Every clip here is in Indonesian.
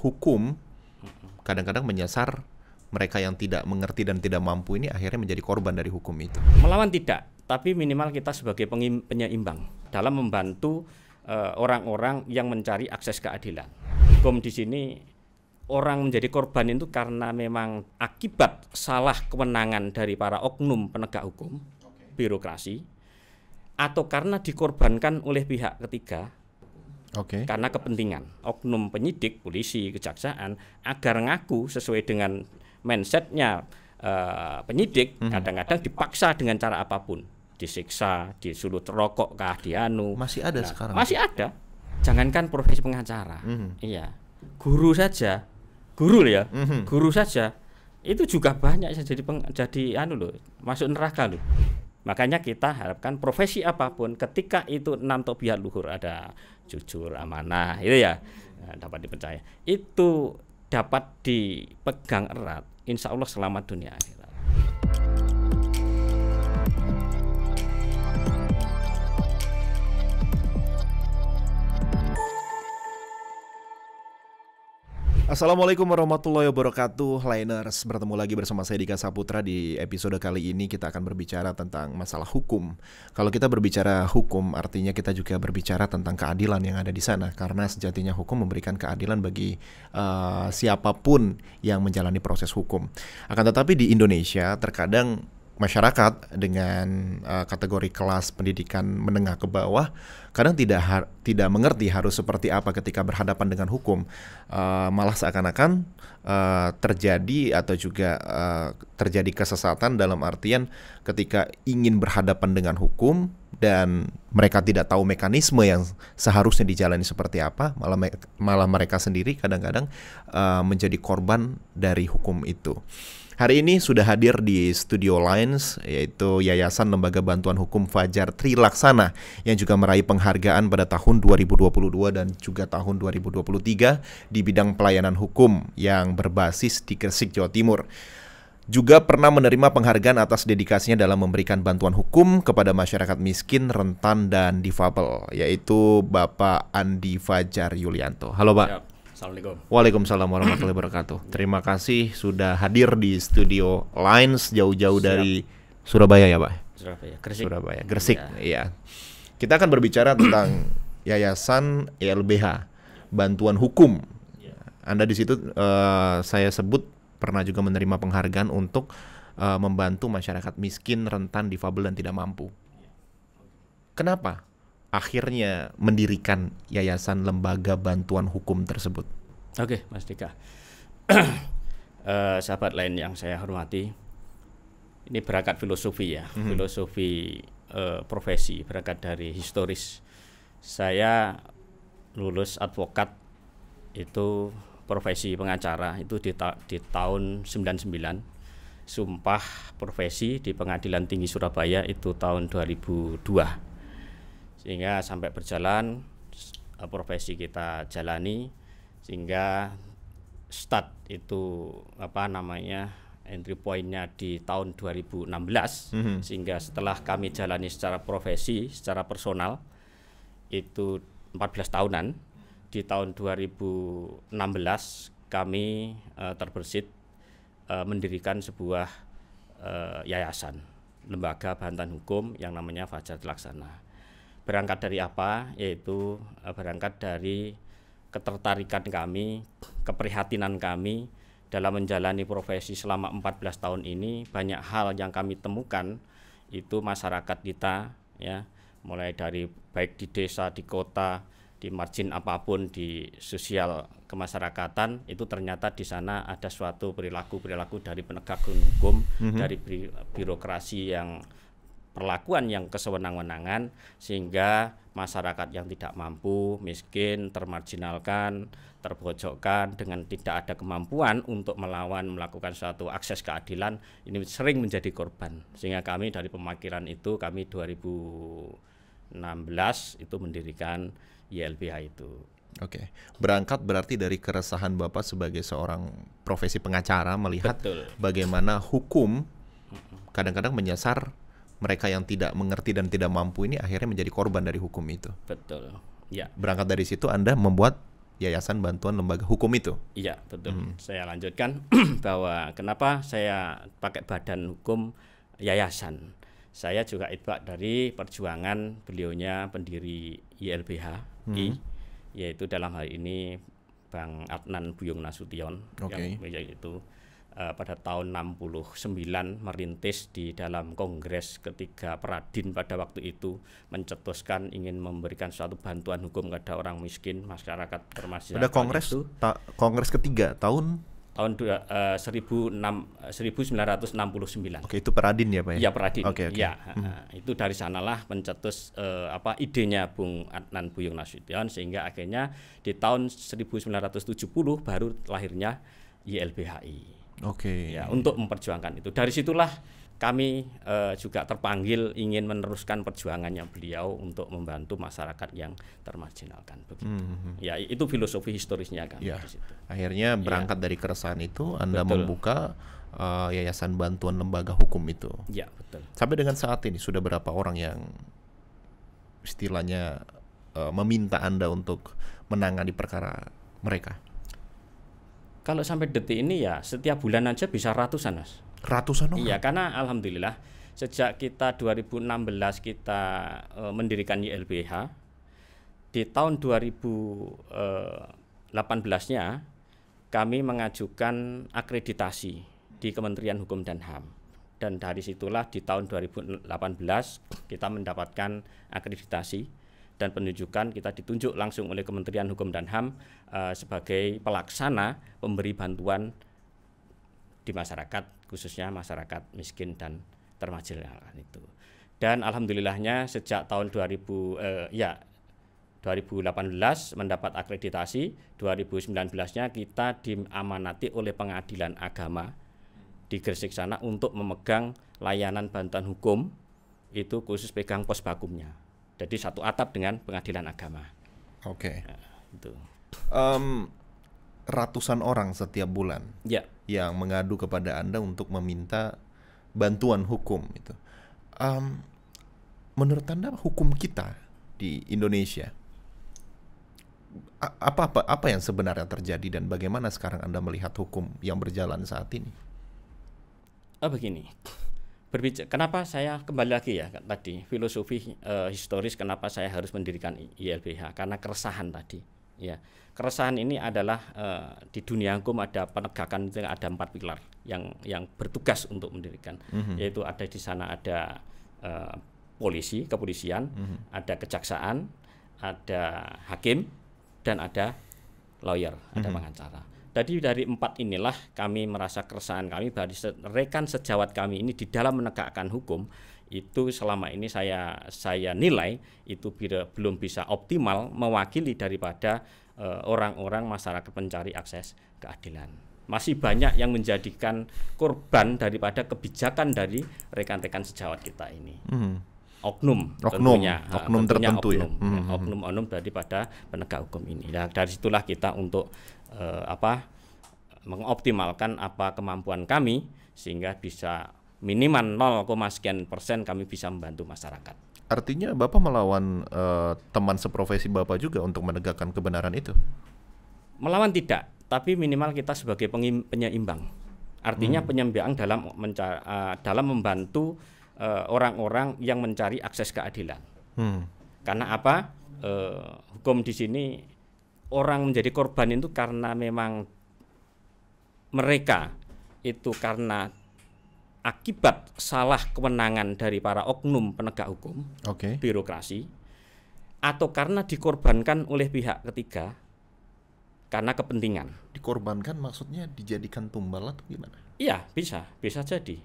hukum kadang-kadang menyasar mereka yang tidak mengerti dan tidak mampu ini akhirnya menjadi korban dari hukum itu. Melawan tidak, tapi minimal kita sebagai penyeimbang dalam membantu eh, orang-orang uh, yang mencari akses keadilan. Hukum di sini orang menjadi korban itu karena memang akibat salah kewenangan dari para oknum penegak hukum, birokrasi, atau karena dikorbankan oleh pihak ketiga Okay. Karena kepentingan oknum penyidik, polisi, kejaksaan agar ngaku sesuai dengan mindsetnya uh, penyidik, mhm. kadang-kadang hmm. dipaksa dengan cara apapun, disiksa, disulut rokok kah, dianu. Masih ada nah, sekarang. Masih ada. Jangankan profesi pengacara, hmm. iya, guru saja, guru ya, hmm. guru saja itu juga banyak jadi peng, jadi anu loh, masuk neraka loh. Makanya kita harapkan profesi apapun ketika itu enam tobiah luhur ada jujur, amanah, itu ya nah, dapat dipercaya. Itu dapat dipegang erat, insya Allah selamat dunia akhirat. Assalamualaikum warahmatullahi wabarakatuh Liners, bertemu lagi bersama saya Dika Saputra Di episode kali ini kita akan berbicara tentang masalah hukum Kalau kita berbicara hukum artinya kita juga berbicara tentang keadilan yang ada di sana Karena sejatinya hukum memberikan keadilan bagi uh, siapapun yang menjalani proses hukum Akan tetapi di Indonesia terkadang masyarakat dengan uh, kategori kelas pendidikan menengah ke bawah kadang tidak har tidak mengerti harus seperti apa ketika berhadapan dengan hukum uh, malah seakan-akan uh, terjadi atau juga uh, terjadi kesesatan dalam artian ketika ingin berhadapan dengan hukum dan mereka tidak tahu mekanisme yang seharusnya dijalani seperti apa malah me malah mereka sendiri kadang-kadang uh, menjadi korban dari hukum itu Hari ini sudah hadir di studio Lines yaitu Yayasan Lembaga Bantuan Hukum Fajar Trilaksana yang juga meraih penghargaan pada tahun 2022 dan juga tahun 2023 di bidang pelayanan hukum yang berbasis di Gresik Jawa Timur juga pernah menerima penghargaan atas dedikasinya dalam memberikan bantuan hukum kepada masyarakat miskin, rentan, dan difabel, yaitu Bapak Andi Fajar Yulianto. Halo Pak. Ya. Assalamualaikum. Waalaikumsalam warahmatullahi wabarakatuh. Terima kasih sudah hadir di studio Lines jauh-jauh dari Surabaya ya, Pak. Surabaya, Gresik. Surabaya, Gresik. Iya. iya. Kita akan berbicara tentang Yayasan e LBH bantuan hukum. Iya. Anda di situ uh, saya sebut pernah juga menerima penghargaan untuk uh, membantu masyarakat miskin, rentan, difabel dan tidak mampu. Iya. Kenapa akhirnya mendirikan Yayasan Lembaga Bantuan Hukum tersebut? Oke, Mas Dika. uh, sahabat lain yang saya hormati, ini berangkat filosofi ya, hmm filosofi uh, profesi, berangkat dari historis. Saya lulus advokat itu profesi pengacara itu di, ta- di tahun 99 sumpah profesi di Pengadilan Tinggi Surabaya itu tahun 2002 sehingga sampai berjalan eh, profesi kita jalani sehingga start itu apa namanya entry pointnya di tahun 2016 mm -hmm. sehingga setelah kami jalani secara profesi secara personal itu 14 tahunan di tahun 2016 kami uh, terbersit uh, mendirikan sebuah uh, yayasan lembaga bantuan hukum yang namanya Fajar Telaksana berangkat dari apa yaitu eh, berangkat dari ketertarikan kami, keprihatinan kami dalam menjalani profesi selama 14 tahun ini banyak hal yang kami temukan itu masyarakat kita ya mulai dari baik di desa, di kota, di margin apapun di sosial kemasyarakatan itu ternyata di sana ada suatu perilaku-perilaku dari penegak hukum, mm -hmm. dari birokrasi yang perlakuan yang kesewenang-wenangan sehingga masyarakat yang tidak mampu, miskin, termarginalkan, terbojokkan dengan tidak ada kemampuan untuk melawan melakukan suatu akses keadilan ini sering menjadi korban. Sehingga kami dari pemakiran itu kami 2016 itu mendirikan YLBH itu. Oke, berangkat berarti dari keresahan Bapak sebagai seorang profesi pengacara melihat Betul. bagaimana hukum kadang-kadang menyasar mereka yang tidak mengerti dan tidak mampu ini akhirnya menjadi korban dari hukum itu. Betul. Ya. Berangkat dari situ Anda membuat Yayasan Bantuan Lembaga Hukum itu. Iya, betul. Hmm. Saya lanjutkan bahwa kenapa saya pakai badan hukum yayasan. Saya juga itbak dari perjuangan beliaunya pendiri ILBH, hmm. yaitu dalam hal ini Bang Adnan Buyung Nasution okay. yang itu. Eh, pada tahun 69 merintis di dalam kongres ketiga Pradin pada waktu itu mencetuskan ingin memberikan suatu bantuan hukum kepada orang miskin masyarakat termasuk pada kongres itu. Ta kongres ketiga tahun tahun dua, eh, uh, 1969. Oke, itu Peradin ya, Pak ya? ya Peradin. Oke, oke. Ya, hmm. Eh, itu dari sanalah mencetus uh, apa idenya Bung Adnan Buyung Nasution sehingga akhirnya di tahun 1970 baru lahirnya YLBHI. Oke. Okay. Ya, untuk memperjuangkan itu. Dari situlah kami eh, juga terpanggil ingin meneruskan perjuangannya beliau untuk membantu masyarakat yang termarginalkan begitu. Mm -hmm. Ya, itu filosofi historisnya kan ya. Akhirnya ya. berangkat ya. dari keresahan itu Anda Betul. membuka uh, Yayasan Bantuan Lembaga Hukum itu. Ya, betul. Sampai dengan saat ini sudah berapa orang yang istilahnya uh, meminta Anda untuk menangani perkara mereka? kalau sampai detik ini ya setiap bulan aja bisa ratusan mas ratusan orang iya karena alhamdulillah sejak kita 2016 kita e, mendirikan YLBH di tahun 2018-nya e, kami mengajukan akreditasi di Kementerian Hukum dan HAM dan dari situlah di tahun 2018 kita mendapatkan akreditasi dan penunjukan kita ditunjuk langsung oleh Kementerian Hukum dan HAM uh, sebagai pelaksana pemberi bantuan di masyarakat khususnya masyarakat miskin dan termajil itu. Dan alhamdulillahnya sejak tahun 2000 eh, ya 2018 mendapat akreditasi, 2019-nya kita diamanati oleh Pengadilan Agama di Gresik sana untuk memegang layanan bantuan hukum itu khusus pegang pos bakumnya jadi satu atap dengan pengadilan agama. Oke. Okay. Ya, nah, itu. Um, ratusan orang setiap bulan ya. yang mengadu kepada anda untuk meminta bantuan hukum itu. Um, menurut anda hukum kita di Indonesia apa apa apa yang sebenarnya terjadi dan bagaimana sekarang anda melihat hukum yang berjalan saat ini? Oh begini, berbicara kenapa saya kembali lagi ya tadi filosofi uh, historis kenapa saya harus mendirikan ILBH karena keresahan tadi ya keresahan ini adalah uh, di dunia hukum ada penegakan ada empat pilar yang yang bertugas untuk mendirikan mm -hmm. yaitu ada di sana ada uh, polisi kepolisian mm -hmm. ada kejaksaan ada hakim dan ada lawyer mm -hmm. ada mhm. pengacara jadi dari empat inilah kami merasa keresahan kami bahwa rekan sejawat kami ini di dalam menegakkan hukum itu selama ini saya saya nilai itu bila, belum bisa optimal mewakili daripada eh, orang-orang uh, masyarakat pencari akses keadilan. Masih banyak yang menjadikan korban daripada kebijakan dari rekan-rekan sejawat kita ini. Hmm. Oknum, oknum tentunya, oknum tentunya tertentu ya. oknum, ya. Oknum-oknum hmm. daripada penegak hukum ini. Nah, dari situlah kita untuk eh, apa mengoptimalkan apa kemampuan kami sehingga bisa minimal 0, sekian persen kami bisa membantu masyarakat. Artinya Bapak melawan eh, teman seprofesi Bapak juga untuk menegakkan kebenaran itu? Melawan tidak, tapi minimal kita sebagai penyeimbang. Artinya hmm. penyeimbang dalam uh, dalam membantu orang eh, orang-orang yang mencari akses keadilan. Hmm. Karena apa? Uh, hukum di sini orang menjadi korban itu karena memang mereka itu karena akibat salah kewenangan dari para oknum penegak hukum, okay. birokrasi, atau karena dikorbankan oleh pihak ketiga karena kepentingan. Dikorbankan maksudnya dijadikan tumbal atau gimana? Iya bisa, bisa jadi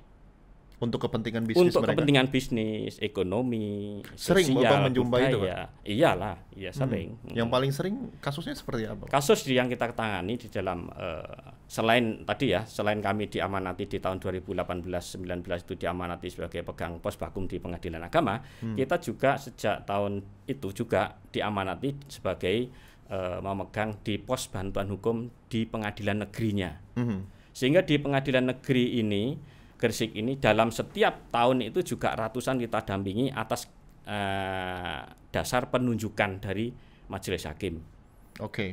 untuk kepentingan bisnis untuk mereka? kepentingan bisnis ekonomi sering sosial, bapak menjumpai itu pak? iyalah iya hmm. sering hmm. yang paling sering kasusnya seperti apa kasus yang kita tangani di dalam uh, selain tadi ya selain kami diamanati di tahun 2018-19 itu diamanati sebagai pegang pos bakum di pengadilan agama hmm. kita juga sejak tahun itu juga diamanati sebagai uh, memegang di pos bantuan hukum di pengadilan negerinya hmm. sehingga di pengadilan negeri ini Gresik ini dalam setiap tahun itu juga ratusan kita dampingi atas uh, dasar penunjukan dari majelis hakim. Oke. Okay.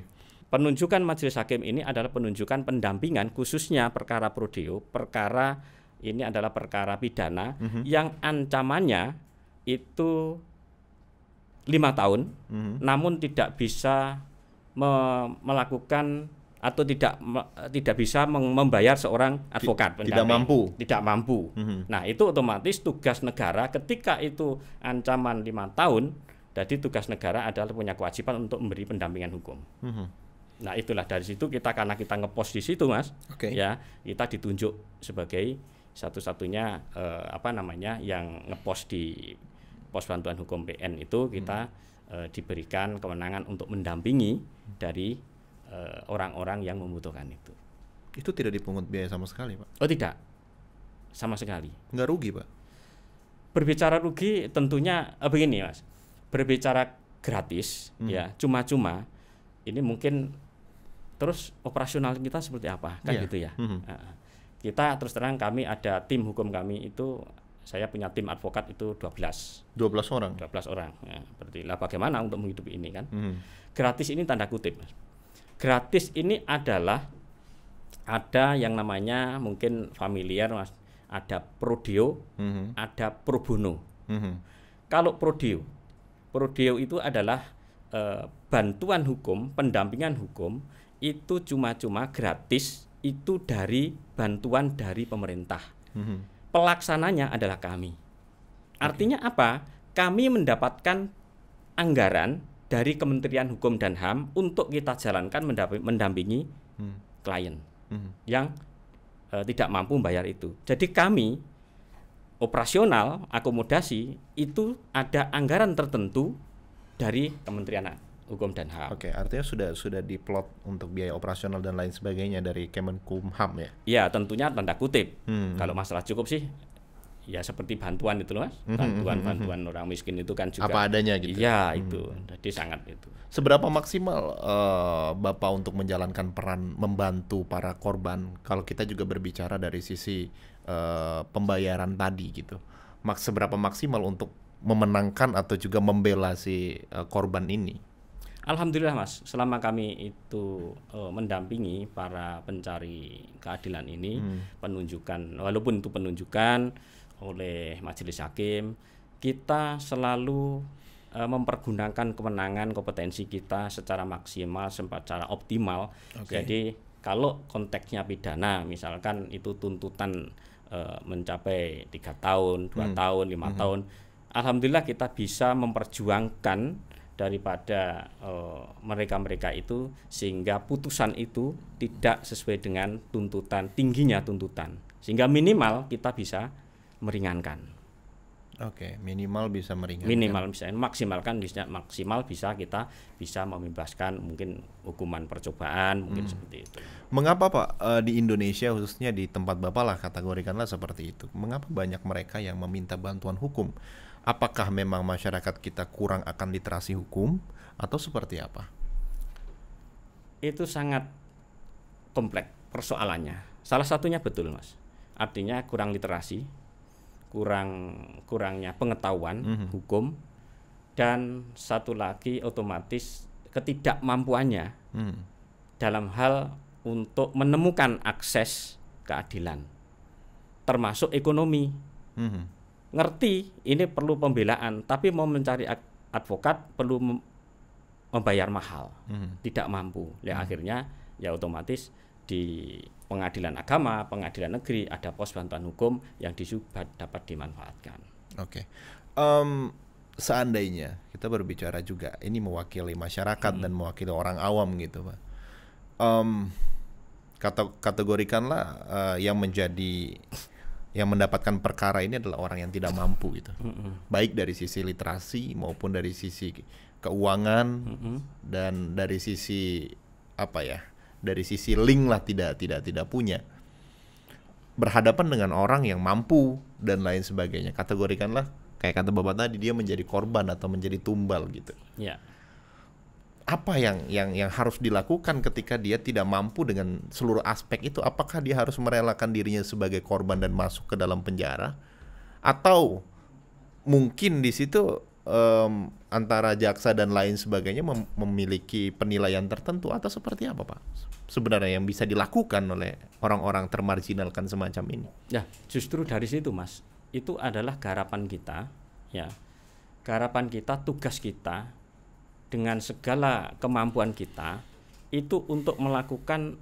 Penunjukan majelis hakim ini adalah penunjukan pendampingan khususnya perkara prodeo, perkara ini adalah perkara pidana mm -hmm. yang ancamannya itu lima tahun, mm -hmm. namun tidak bisa me melakukan atau tidak tidak bisa membayar seorang advokat pendamping. tidak mampu tidak mampu mm-hmm. nah itu otomatis tugas negara ketika itu ancaman lima tahun jadi tugas negara adalah punya kewajiban untuk memberi pendampingan hukum mm-hmm. nah itulah dari situ kita karena kita ngepos di situ mas okay. ya kita ditunjuk sebagai satu-satunya eh, apa namanya yang ngepos di pos bantuan hukum PN itu kita mm-hmm. eh, diberikan kewenangan untuk mendampingi dari Eh, orang-orang yang membutuhkan itu. Itu tidak dipungut biaya sama sekali, Pak? Oh tidak, sama sekali. Enggak rugi, Pak? Berbicara rugi tentunya eh, begini, Mas. Berbicara gratis, hmm. ya cuma-cuma, ini mungkin terus operasional kita seperti apa, kan yeah. gitu ya. Hmm. Eh, eh. Kita terus terang kami ada tim hukum kami itu saya punya tim advokat itu 12. 12 orang. 12 orang. Ya, berarti lah bagaimana untuk menghidupi ini kan? Hmm. Gratis ini tanda kutip, Mas gratis ini adalah ada yang namanya mungkin familiar mas ada prodeo mm-hmm. ada probono mm-hmm. kalau prodeo prodeo itu adalah e, bantuan hukum pendampingan hukum itu cuma-cuma gratis itu dari bantuan dari pemerintah mm-hmm. pelaksananya adalah kami artinya okay. apa kami mendapatkan anggaran dari Kementerian Hukum dan HAM untuk kita jalankan mendampingi hmm. klien hmm. yang e, tidak mampu membayar itu. Jadi kami operasional akomodasi itu ada anggaran tertentu dari Kementerian Hukum dan HAM. Oke, artinya sudah sudah diplot untuk biaya operasional dan lain sebagainya dari Kemenkumham ya? Iya, tentunya tanda kutip. Hmm. Kalau masalah cukup sih ya seperti bantuan itu loh mas hmm, hmm, bantuan hmm, bantuan orang miskin itu kan juga apa adanya gitu ya? iya hmm. itu jadi sangat itu seberapa maksimal uh, bapak untuk menjalankan peran membantu para korban kalau kita juga berbicara dari sisi uh, pembayaran tadi gitu Mak, seberapa maksimal untuk memenangkan atau juga membela si uh, korban ini Alhamdulillah mas, selama kami itu uh, mendampingi para pencari keadilan ini, hmm. penunjukan, walaupun itu penunjukan, oleh majelis hakim kita selalu uh, mempergunakan kemenangan kompetensi kita secara maksimal secara optimal okay. jadi kalau konteksnya pidana misalkan itu tuntutan uh, mencapai tiga tahun dua hmm. tahun lima hmm. tahun alhamdulillah kita bisa memperjuangkan daripada e, mereka-mereka uh, itu sehingga putusan itu tidak sesuai dengan tuntutan tingginya tuntutan sehingga minimal kita bisa meringankan. Oke, minimal bisa meringankan. Minimal bisa maksimalkan bisa maksimal bisa kita bisa membebaskan mungkin hukuman percobaan mungkin hmm. seperti itu. Mengapa Pak e, di Indonesia khususnya di tempat Bapak lah kategorikanlah seperti itu. Mengapa banyak mereka yang meminta bantuan hukum? Apakah memang masyarakat kita kurang akan literasi hukum atau seperti apa? Itu sangat kompleks persoalannya. Salah satunya betul, Mas. Artinya kurang literasi, kurang kurangnya pengetahuan mm -hmm. hukum dan satu lagi otomatis ketidakmampuannya mm. dalam hal untuk menemukan akses keadilan termasuk ekonomi mm -hmm. ngerti ini perlu pembelaan tapi mau mencari advokat perlu membayar mahal mm -hmm. tidak mampu ya mm -hmm. akhirnya ya otomatis di pengadilan agama, pengadilan negeri, ada pos bantuan hukum yang disubat dapat dimanfaatkan. Oke. Okay. Um, seandainya kita berbicara juga ini mewakili masyarakat hmm. dan mewakili orang awam gitu, Pak. Um, kata kategorikanlah uh, yang menjadi yang mendapatkan perkara ini adalah orang yang tidak mampu gitu. hmm Baik dari sisi literasi maupun dari sisi keuangan hmm dan dari sisi apa ya? dari sisi link lah tidak tidak tidak punya berhadapan dengan orang yang mampu dan lain sebagainya kategorikanlah kayak kata bapak tadi dia menjadi korban atau menjadi tumbal gitu ya. apa yang yang yang harus dilakukan ketika dia tidak mampu dengan seluruh aspek itu apakah dia harus merelakan dirinya sebagai korban dan masuk ke dalam penjara atau mungkin di situ um, antara jaksa dan lain sebagainya mem memiliki penilaian tertentu atau seperti apa pak sebenarnya yang bisa dilakukan oleh orang-orang termarginalkan semacam ini? Ya, justru dari situ, Mas. Itu adalah garapan kita, ya. Garapan kita, tugas kita dengan segala kemampuan kita itu untuk melakukan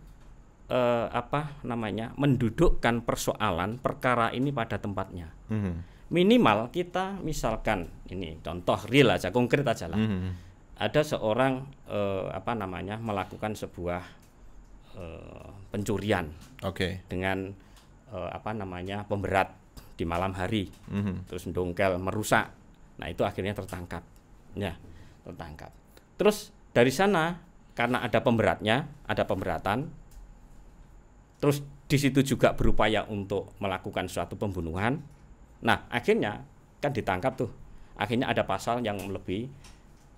eh, apa namanya? mendudukkan persoalan perkara ini pada tempatnya. Mm -hmm. Minimal kita misalkan ini contoh real aja, konkret aja lah. Mm -hmm. Ada seorang eh, apa namanya? melakukan sebuah Eh, pencurian okay. dengan uh, apa namanya pemberat di malam hari mm-hmm. terus dongkel merusak nah itu akhirnya tertangkap ya tertangkap terus dari sana karena ada pemberatnya ada pemberatan terus di situ juga berupaya untuk melakukan suatu pembunuhan nah akhirnya kan ditangkap tuh akhirnya ada pasal yang lebih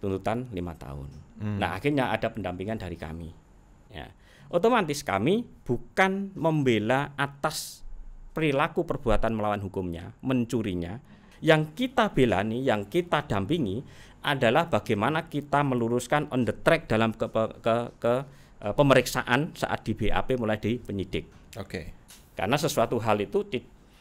tuntutan lima tahun mm. nah akhirnya ada pendampingan dari kami ya otomatis kami bukan membela atas perilaku perbuatan melawan hukumnya, mencurinya. Yang kita bela nih, yang kita dampingi adalah bagaimana kita meluruskan on the track dalam ke, ke, ke e, pemeriksaan saat di BAP mulai di penyidik. Oke. Okay. Karena sesuatu hal itu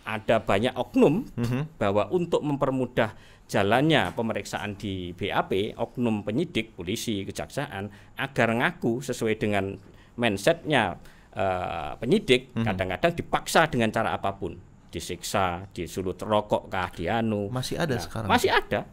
ada banyak oknum mm -hmm. bahwa untuk mempermudah jalannya pemeriksaan di BAP, oknum penyidik, polisi, kejaksaan agar ngaku sesuai dengan mindsetnya uh, penyidik mhm. kadang-kadang hmm. dipaksa dengan cara apapun disiksa disulut rokok kah dianu masih ada nah, sekarang masih ada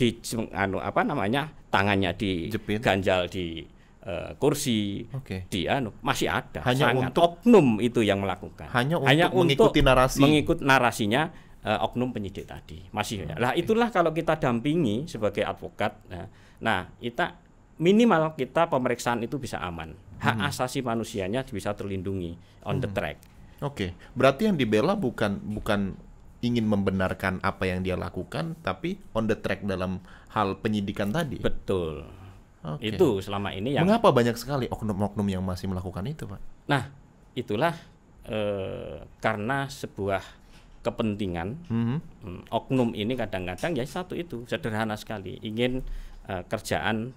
di anu apa namanya tangannya di Jepit. ganjal di uh, kursi okay. di anu masih ada hanya sangat untuk oknum itu yang melakukan hanya untuk, hanya untuk mengikuti narasi mengikut narasinya uh, oknum penyidik tadi masih hmm, lah itulah kalau kita dampingi sebagai advokat nah, nah kita minimal kita pemeriksaan itu bisa aman hak hmm. asasi manusianya bisa terlindungi on hmm. the track. Oke, okay. berarti yang dibela bukan bukan ingin membenarkan apa yang dia lakukan, tapi on the track dalam hal penyidikan tadi. Betul. Okay. Itu selama ini yang. Mengapa banyak sekali oknum-oknum yang masih melakukan itu, Pak? Nah, itulah eh, karena sebuah kepentingan mm-hmm. oknum ini kadang-kadang ya satu itu sederhana sekali ingin eh, kerjaan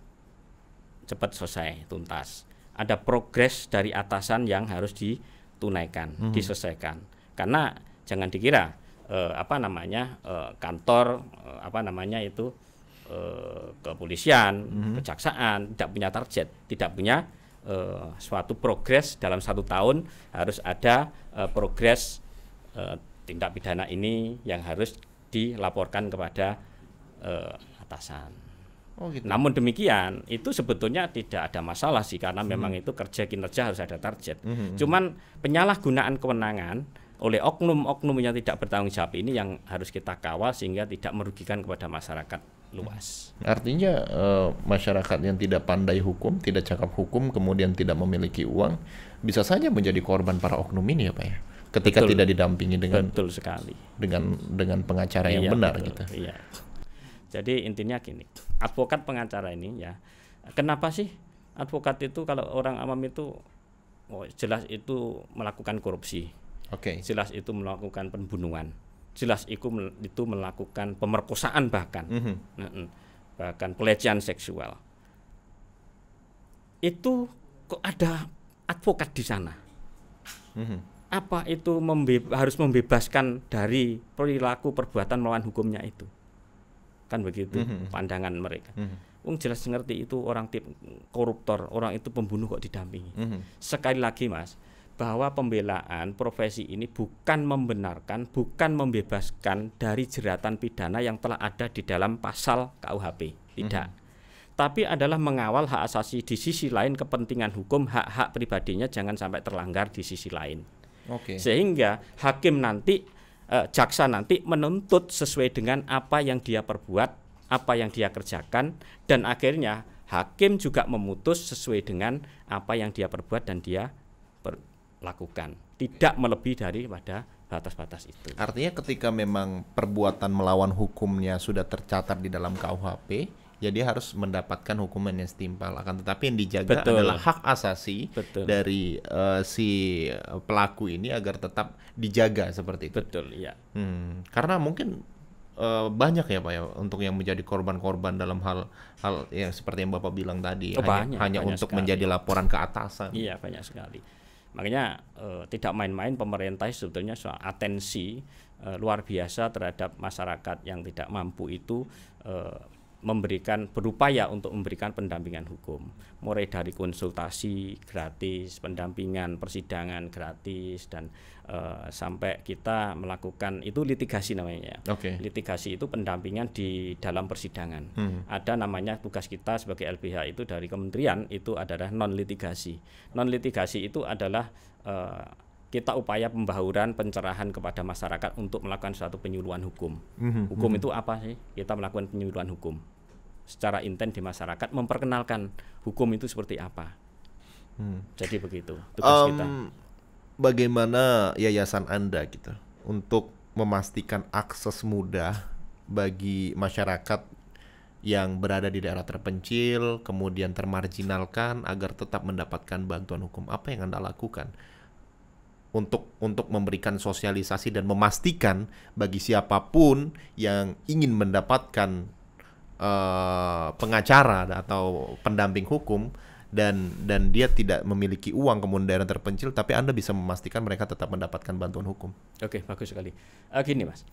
cepat selesai tuntas ada progres dari atasan yang harus ditunaikan, hmm. diselesaikan. Karena jangan dikira eh, apa namanya eh, kantor eh, apa namanya itu eh, kepolisian, hmm. kejaksaan tidak punya target, tidak punya eh, suatu progres dalam satu tahun harus ada eh, progres eh, tindak pidana ini yang harus dilaporkan kepada eh, atasan. Oh, gitu. Namun demikian, itu sebetulnya tidak ada masalah sih karena hmm. memang itu kerja kinerja harus ada target. Hmm, hmm, hmm. Cuman penyalahgunaan kewenangan oleh oknum-oknum yang tidak bertanggung jawab ini yang harus kita kawal sehingga tidak merugikan kepada masyarakat luas. Artinya e, masyarakat yang tidak pandai hukum, tidak cakap hukum, kemudian tidak memiliki uang, bisa saja menjadi korban para oknum ini ya pak ya. Ketika betul, tidak didampingi dengan betul sekali dengan dengan pengacara iya, yang benar betul, gitu. Iya. Jadi intinya gini, advokat pengacara ini ya, kenapa sih advokat itu kalau orang awam itu oh, jelas itu melakukan korupsi, okay. jelas itu melakukan pembunuhan, jelas itu itu melakukan pemerkosaan bahkan, mm -hmm. bahkan pelecehan seksual. Itu kok ada advokat di sana? Mm -hmm. Apa itu membe harus membebaskan dari perilaku perbuatan melawan hukumnya itu? kan begitu mm-hmm. pandangan mereka. Mm-hmm. Um jelas ngerti itu orang tip koruptor, orang itu pembunuh kok didampingi. Mm-hmm. Sekali lagi mas, bahwa pembelaan profesi ini bukan membenarkan, bukan membebaskan dari jeratan pidana yang telah ada di dalam pasal KUHP, tidak. Mm-hmm tapi adalah mengawal hak asasi di sisi lain kepentingan hukum hak-hak pribadinya jangan sampai terlanggar di sisi lain. Okay. Sehingga hakim nanti eh, jaksa nanti menuntut sesuai dengan apa yang dia perbuat, apa yang dia kerjakan dan akhirnya hakim juga memutus sesuai dengan apa yang dia perbuat dan dia lakukan. Tidak melebihi daripada batas-batas itu. Artinya ketika memang perbuatan melawan hukumnya sudah tercatat di dalam KUHP, ya harus mendapatkan hukuman yang setimpal akan tetapi yang dijaga Betul. adalah hak asasi Betul. dari uh, si eh, pelaku ini agar tetap dijaga seperti itu. Betul, ya. Hmm, karena mungkin uh, banyak ya Pak ya untuk yang menjadi korban-korban dalam hal hal yang seperti yang Bapak bilang tadi oh, hanya banyak, hanya banyak untuk sekali. menjadi laporan ke atasan. Iya, banyak sekali. Makanya uh, tidak main-main pemerintah sebetulnya soal atensi luar biasa terhadap masyarakat yang tidak mampu itu uh, memberikan berupaya untuk memberikan pendampingan hukum mulai dari konsultasi gratis pendampingan persidangan gratis dan uh, sampai kita melakukan itu litigasi namanya okay. litigasi itu pendampingan di dalam persidangan hmm. ada namanya tugas kita sebagai LBH itu dari kementerian itu adalah non litigasi non litigasi itu adalah uh, kita upaya pembahuran, pencerahan kepada masyarakat untuk melakukan suatu penyuluhan hukum. Mhm, hukum mm-hmm. itu apa sih? Kita melakukan penyuluhan hukum secara intens di masyarakat, memperkenalkan hukum itu seperti apa. Hmm. Jadi begitu tugas um, kita. Bagaimana yayasan Anda gitu untuk memastikan akses mudah bagi masyarakat yang berada di daerah terpencil, kemudian termarginalkan agar tetap mendapatkan bantuan hukum. Apa yang Anda lakukan? untuk untuk memberikan sosialisasi dan memastikan bagi siapapun yang ingin mendapatkan uh, pengacara atau pendamping hukum dan dan dia tidak memiliki uang kemudian daerah terpencil tapi Anda bisa memastikan mereka tetap mendapatkan bantuan hukum. Oke, bagus sekali. Uh, gini, Mas.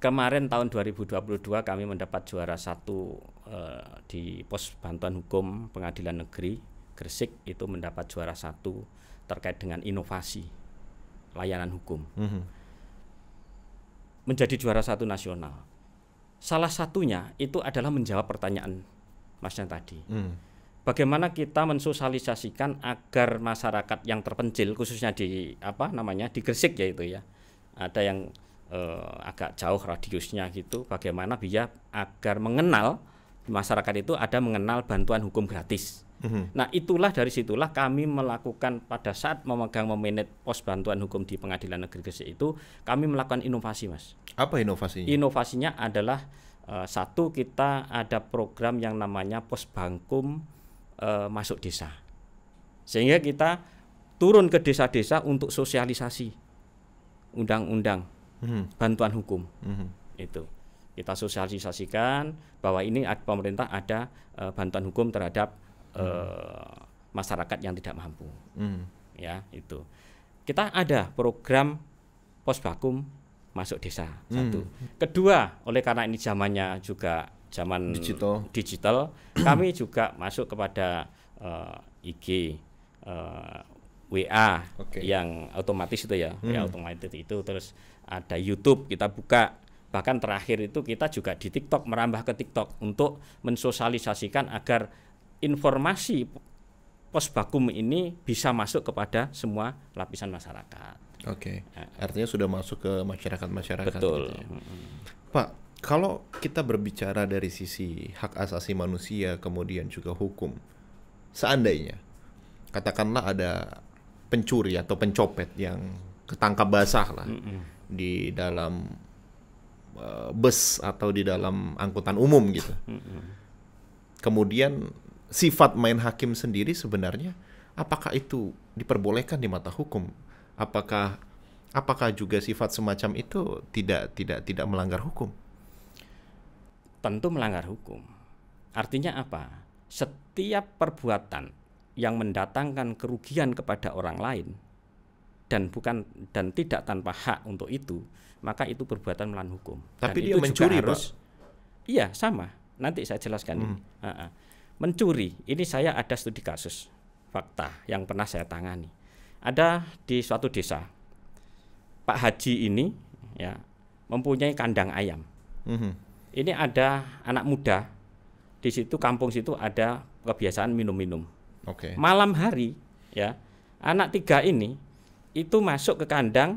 Kemarin tahun 2022 kami mendapat juara satu uh, di pos bantuan hukum Pengadilan Negeri Gresik itu mendapat juara satu terkait dengan inovasi layanan hukum. Mm-hmm. Menjadi juara satu nasional. Salah satunya itu adalah menjawab pertanyaan Masnya tadi. Mm. Bagaimana kita mensosialisasikan agar masyarakat yang terpencil khususnya di apa namanya di Gresik ya itu ya. Ada yang eh, agak jauh radiusnya gitu. Bagaimana biar agar mengenal masyarakat itu ada mengenal bantuan hukum gratis hmm Nah itulah dari situlah kami melakukan pada saat memegang memanage pos bantuan hukum di Pengadilan Negeri Gresik itu kami melakukan inovasi mas. Apa inovasinya? Inovasinya adalah uh, satu kita ada program yang namanya pos bangkum uh, masuk desa sehingga kita turun ke desa-desa untuk sosialisasi undang-undang mm-hmm. bantuan hukum mm-hmm. itu kita sosialisasikan bahwa ini pemerintah ada eh, bantuan hukum terhadap Eh, masyarakat yang tidak mampu. Hmm. Ya, itu. Kita ada program pos vakum masuk desa hmm. satu. Kedua, oleh karena ini zamannya juga zaman digital, digital hmm. kami juga masuk kepada uh, eh, IG uh, eh, WA okay. yang otomatis itu ya, hmm. ya otomatis itu terus ada YouTube kita buka bahkan terakhir itu kita juga di TikTok merambah ke TikTok untuk mensosialisasikan agar informasi pos bakum ini bisa masuk kepada semua lapisan masyarakat. Oke. Okay. Nah. Artinya sudah masuk ke masyarakat-masyarakat. Gitu Betul. ya. Pak, kalau kita berbicara dari sisi hak asasi manusia kemudian juga hukum, seandainya katakanlah ada pencuri atau pencopet yang ketangkap basah lah mm -mm. di dalam uh, bus atau di dalam angkutan umum gitu. Mm -mm. Kemudian sifat main hakim sendiri sebenarnya apakah itu diperbolehkan di mata hukum? Apakah apakah juga sifat semacam itu tidak tidak tidak melanggar hukum? Tentu melanggar hukum. Artinya apa? Setiap perbuatan yang mendatangkan kerugian kepada orang lain dan bukan dan tidak tanpa hak untuk itu, maka itu perbuatan melanggar hukum. Tapi dan dia itu mencuri, juga harus, Iya, sama. Nanti saya jelaskan hmm. ini. Uh -uh Mencuri, ini saya ada studi kasus fakta yang pernah saya tangani. Ada di suatu desa, Pak Haji ini ya mempunyai kandang ayam. Mm -hmm. Ini ada anak muda di situ kampung situ ada kebiasaan minum-minum. Oke. Okay. Malam hari ya anak tiga ini itu masuk ke kandang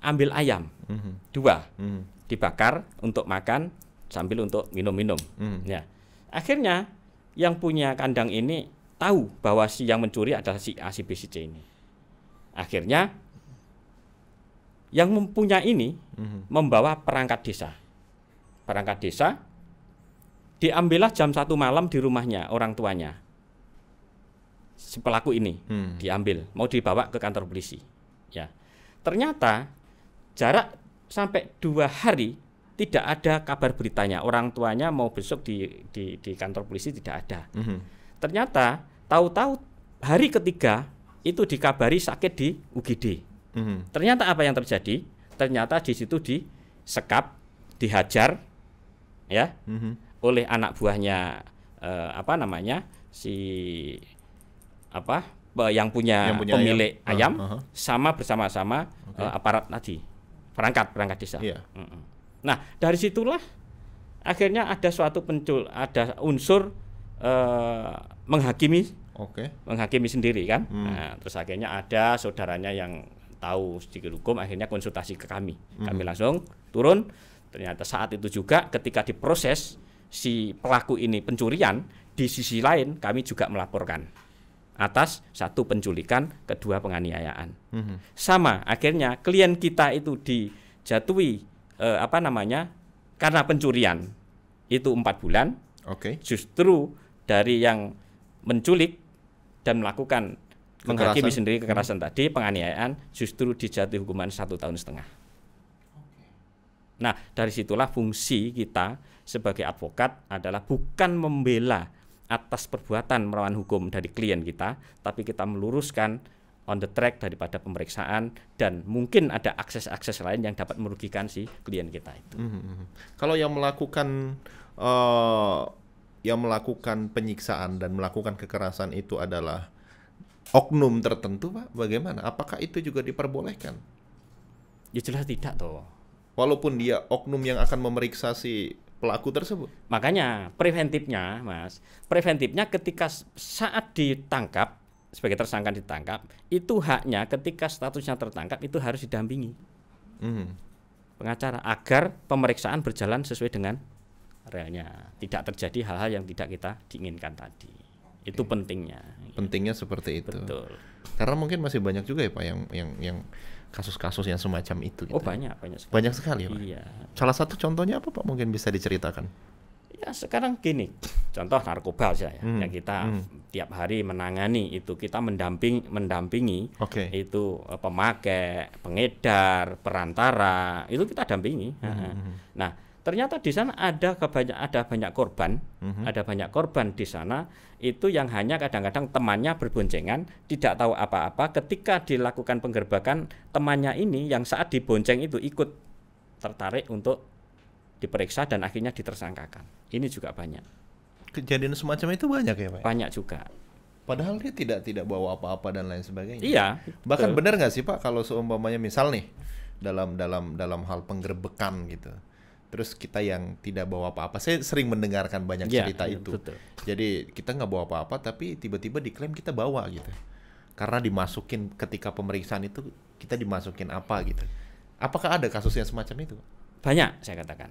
ambil ayam mm -hmm. dua mm -hmm. dibakar untuk makan sambil untuk minum-minum. Mm -hmm. Ya akhirnya yang punya kandang ini tahu bahwa si yang mencuri adalah si A, si B, si C ini. Akhirnya yang mempunyai ini mm-hmm. membawa perangkat desa. Perangkat desa diambillah jam satu malam di rumahnya orang tuanya. Si pelaku ini hmm. diambil, mau dibawa ke kantor polisi. Ya, ternyata jarak sampai dua hari tidak ada kabar beritanya orang tuanya mau besok di di, di kantor polisi tidak ada mm -hmm. ternyata tahu-tahu hari ketiga itu dikabari sakit di UGD mm -hmm. ternyata apa yang terjadi ternyata di situ disekap dihajar ya mm -hmm. oleh anak buahnya eh, apa namanya si apa yang punya, yang punya pemilik ayam, ayam uh, -huh. sama bersama-sama okay. uh, eh, aparat tadi perangkat perangkat desa. Yeah. Mm -hmm. Nah, dari situlah akhirnya ada suatu pencul, ada unsur eh, menghakimi, okay. menghakimi sendiri kan. Hmm. Nah, terus akhirnya ada saudaranya yang tahu sedikit hukum, akhirnya konsultasi ke kami. Hmm. Kami langsung turun. Ternyata saat itu juga ketika diproses si pelaku ini pencurian, di sisi lain kami juga melaporkan atas satu penculikan, kedua penganiayaan. Hmm. Sama, akhirnya klien kita itu dijatuhi eh, apa namanya karena pencurian itu empat bulan. Oke. Okay. Justru dari yang menculik dan melakukan kekerasan. menghakimi sendiri kekerasan hmm. tadi penganiayaan justru dijatuhi hukuman satu tahun setengah. Okay. Nah dari situlah fungsi kita sebagai advokat adalah bukan membela atas perbuatan melawan hukum dari klien kita, tapi kita meluruskan on the track daripada pemeriksaan dan mungkin ada akses-akses lain yang dapat merugikan si klien kita itu. Mm -hmm. Kalau yang melakukan uh, yang melakukan penyiksaan dan melakukan kekerasan itu adalah oknum tertentu, Pak. Bagaimana? Apakah itu juga diperbolehkan? Ya jelas tidak toh. Walaupun dia oknum yang akan memeriksa si pelaku tersebut. Makanya preventifnya, Mas. Preventifnya ketika saat ditangkap sebagai tersangka ditangkap itu haknya ketika statusnya tertangkap itu harus didampingi mm. pengacara agar pemeriksaan berjalan sesuai dengan realnya tidak terjadi hal-hal yang tidak kita diinginkan tadi itu pentingnya pentingnya ya. seperti itu betul karena mungkin masih banyak juga ya pak yang yang yang kasus-kasus yang semacam itu. Oh, gitu. Oh banyak banyak sekali. banyak sekali. Pak. Iya. Salah satu contohnya apa Pak mungkin bisa diceritakan? Ya sekarang gini, contoh narkoba saja ya, hmm. yang kita hmm. tiap hari menangani itu kita mendamping mendampingi okay. itu e, pemakai, pengedar, perantara itu kita dampingi. Hmm. hmm, hmm. Nah ternyata di sana ada banyak ada banyak korban, hmm ada banyak korban di sana itu yang hanya kadang-kadang temannya berboncengan, tidak tahu apa-apa. Ketika dilakukan penggerbakan, temannya ini yang saat dibonceng itu ikut tertarik untuk diperiksa dan akhirnya ditersangkakan. Ini juga banyak. Kejadian semacam itu banyak ya Pak? Banyak juga. Padahal dia tidak tidak bawa apa-apa dan lain sebagainya. Iya. Bahkan benar nggak sih Pak kalau seumpamanya misal nih dalam dalam dalam hal penggerbekan gitu. Terus kita yang tidak bawa apa-apa, saya sering mendengarkan banyak ya, cerita iya, itu. Betul. Jadi kita nggak bawa apa-apa, tapi tiba-tiba diklaim kita bawa gitu. Karena dimasukin ketika pemeriksaan itu kita dimasukin apa gitu. Apakah ada kasus yang semacam itu? Banyak saya katakan.